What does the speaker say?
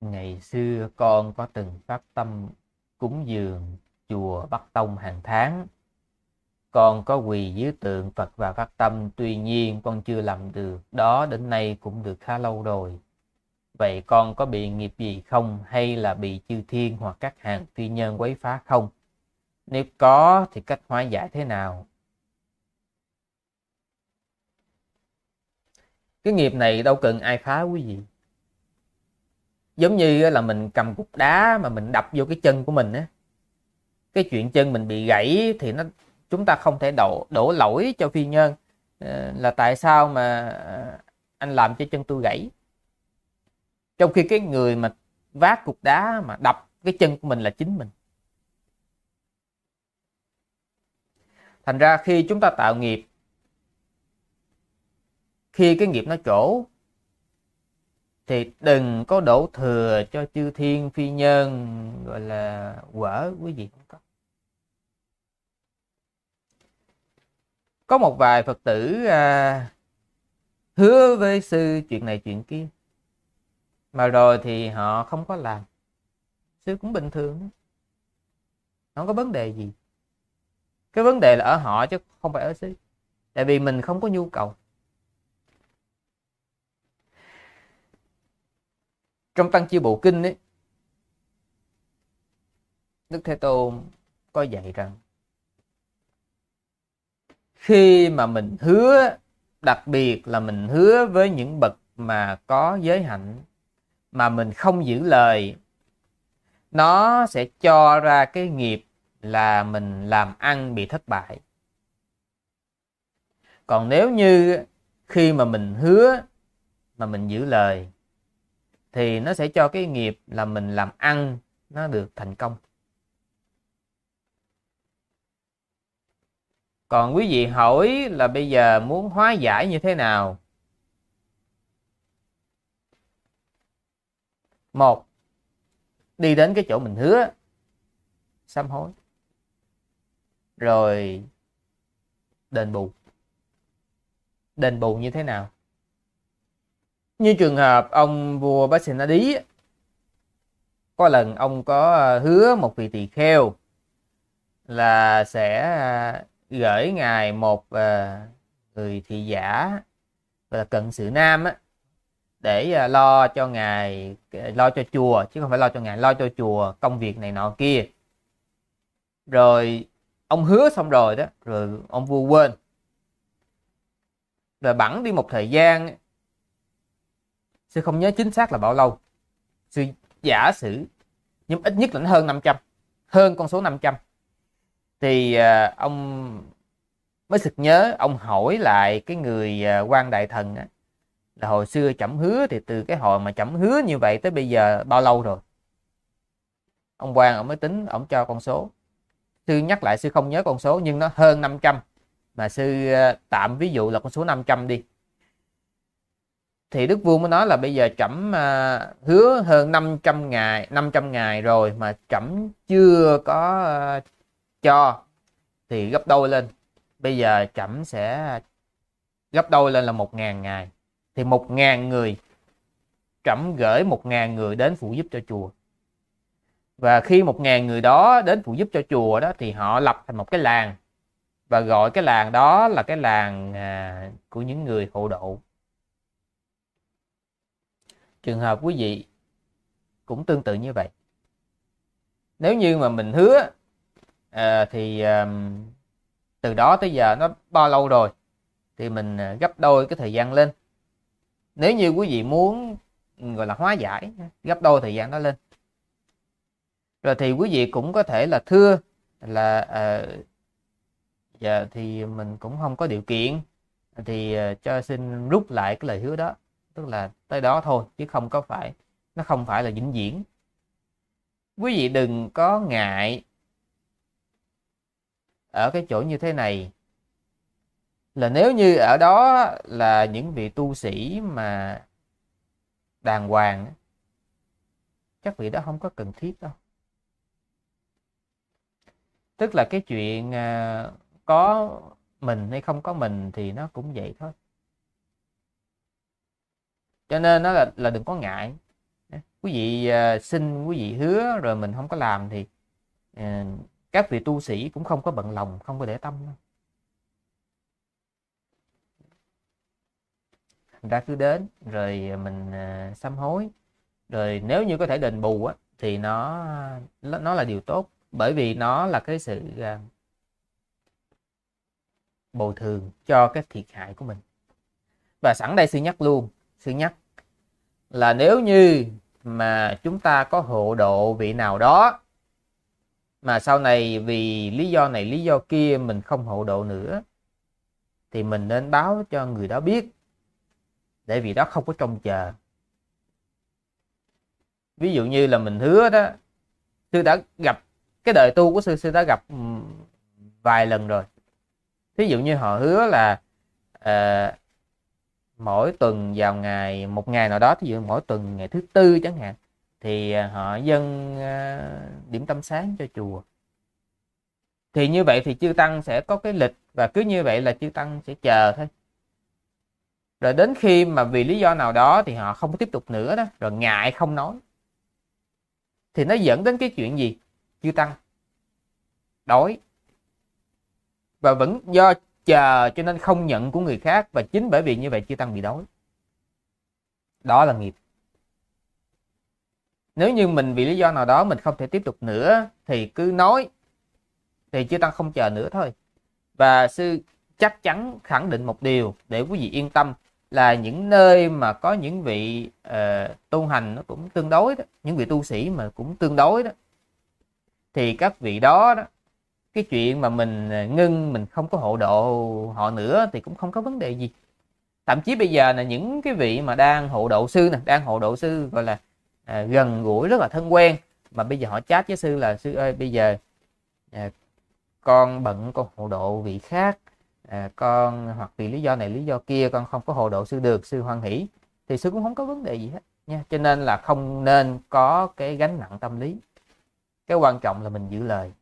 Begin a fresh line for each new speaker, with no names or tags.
ngày xưa con có từng phát tâm cúng dường chùa Bắc Tông hàng tháng. Con có quỳ dưới tượng Phật và phát tâm, tuy nhiên con chưa làm được, đó đến nay cũng được khá lâu rồi. Vậy con có bị nghiệp gì không hay là bị chư thiên hoặc các hàng phi nhân quấy phá không? Nếu có thì cách hóa giải thế nào? Cái nghiệp này đâu cần ai phá quý vị giống như là mình cầm cục đá mà mình đập vô cái chân của mình á cái chuyện chân mình bị gãy thì nó chúng ta không thể đổ đổ lỗi cho phi nhân ờ, là tại sao mà ờ, anh làm cho chân tôi gãy trong khi cái người mà vác cục đá mà đập cái chân của mình là chính mình thành ra khi chúng ta tạo nghiệp khi cái nghiệp nó trổ thì đừng có đổ thừa cho chư thiên phi nhân gọi là quở quý vị không có có một vài phật tử à, hứa với sư chuyện này chuyện kia mà rồi thì họ không có làm sư cũng bình thường không có vấn đề gì cái vấn đề là ở họ chứ không phải ở sư tại vì mình không có nhu cầu trong tăng chi bộ kinh ấy đức thế tôn có dạy rằng khi mà mình hứa đặc biệt là mình hứa với những bậc mà có giới hạnh mà mình không giữ lời nó sẽ cho ra cái nghiệp là mình làm ăn bị thất bại còn nếu như khi mà mình hứa mà mình giữ lời thì nó sẽ cho cái nghiệp là mình làm ăn nó được thành công còn quý vị hỏi là bây giờ muốn hóa giải như thế nào một đi đến cái chỗ mình hứa sám hối rồi đền bù đền bù như thế nào như trường hợp ông vua Basenadi có lần ông có ờ, hứa một vị tỳ kheo là sẽ ờ, gửi ngài một ờ, người thị giả là cận sự nam á, để lo cho ngài lo cho chùa chứ không phải lo cho ngài lo cho chùa công việc này nọ kia rồi ông hứa xong rồi đó rồi ông vua quên rồi bẵng đi một thời gian sư không nhớ chính xác là bao lâu sư giả sử nhưng ít nhất là hơn 500 hơn con số 500 thì à, ông mới sực nhớ ông hỏi lại cái người à, quan đại thần á, là hồi xưa chậm hứa thì từ cái hồi mà chậm hứa như vậy tới bây giờ bao lâu rồi ông quan ông mới tính ông cho con số sư nhắc lại sư không nhớ con số nhưng nó hơn 500 mà sư à, tạm ví dụ là con số 500 đi thì đức vua mới nói là bây giờ chậm à, hứa hơn 500 ngày 500 ngày rồi mà chậm chưa có à, cho thì gấp đôi lên bây giờ chậm sẽ gấp đôi lên là 1.000 ngày thì 1.000 người chậm gửi 1.000 người đến phụ giúp cho chùa và khi 1.000 người đó đến phụ giúp cho chùa đó thì họ lập thành một cái làng và gọi cái làng đó là cái làng à, của những người hộ độ trường hợp quý vị cũng tương tự như vậy nếu như mà mình hứa à, thì à, từ đó tới giờ nó bao lâu rồi thì mình à, gấp đôi cái thời gian lên nếu như quý vị muốn gọi là hóa giải gấp đôi thời gian đó lên rồi thì quý vị cũng có thể là thưa là à, giờ thì mình cũng không có điều kiện thì à, cho xin rút lại cái lời hứa đó tức là tới đó thôi chứ không có phải nó không phải là vĩnh viễn quý vị đừng có ngại ở cái chỗ như thế này là nếu như ở đó là những vị tu sĩ mà đàng hoàng chắc vị đó không có cần thiết đâu tức là cái chuyện à, có mình hay không có mình thì nó cũng vậy thôi cho nên nó là là đừng có ngại quý vị à, xin quý vị hứa rồi mình không có làm thì à, các vị tu sĩ cũng không có bận lòng không có để tâm đâu. Thành ra cứ đến rồi mình uh, sám hối rồi nếu như có thể đền bù á, thì nó nó là điều tốt bởi vì nó là cái sự bồi thường cho cái thiệt hại của mình và sẵn đây sư nhắc luôn sư nhắc là nếu như mà chúng ta có hộ độ vị nào đó mà sau này vì lý do này lý do kia mình không hộ độ nữa thì mình nên báo cho người đó biết để vì đó không có trông chờ ví dụ như là mình hứa đó sư đã gặp cái đời tu của sư sư đã gặp vài lần rồi thí dụ như họ hứa là uh, mỗi tuần vào ngày một ngày nào đó thí dụ mỗi tuần ngày thứ tư chẳng hạn thì à, họ dâng à, điểm tâm sáng cho chùa thì như vậy thì chư tăng sẽ có cái lịch và cứ như vậy là chư tăng sẽ chờ thôi rồi đến khi mà vì lý do nào đó thì họ không tiếp tục nữa đó rồi ngại không nói thì nó dẫn đến cái chuyện gì chư tăng đói và vẫn do chờ cho nên không nhận của người khác và chính bởi vì như vậy chư tăng bị đói đó là nghiệp nếu như mình vì lý do nào đó mình không thể tiếp tục nữa thì cứ nói thì chư tăng không chờ nữa thôi và sư chắc chắn khẳng định một điều để quý vị yên tâm là những nơi mà có những vị uh, tu hành nó cũng tương đối đó những vị tu sĩ mà cũng tương đối đó thì các vị đó đó cái chuyện mà mình ờ, ngưng mình không có hộ độ họ nữa thì cũng không có vấn đề gì thậm chí bây giờ là những cái vị mà đang hộ độ sư nè đang hộ độ sư gọi là à, gần gũi rất là thân quen mà bây giờ họ chat với sư là sư ơi bây giờ à, con bận con hộ độ vị khác à, con hoặc vì lý do này lý do kia con không có hộ độ sư được sư hoan hỷ thì sư cũng không có vấn đề gì hết nha cho nên là không nên có cái gánh nặng tâm lý cái quan trọng là mình giữ lời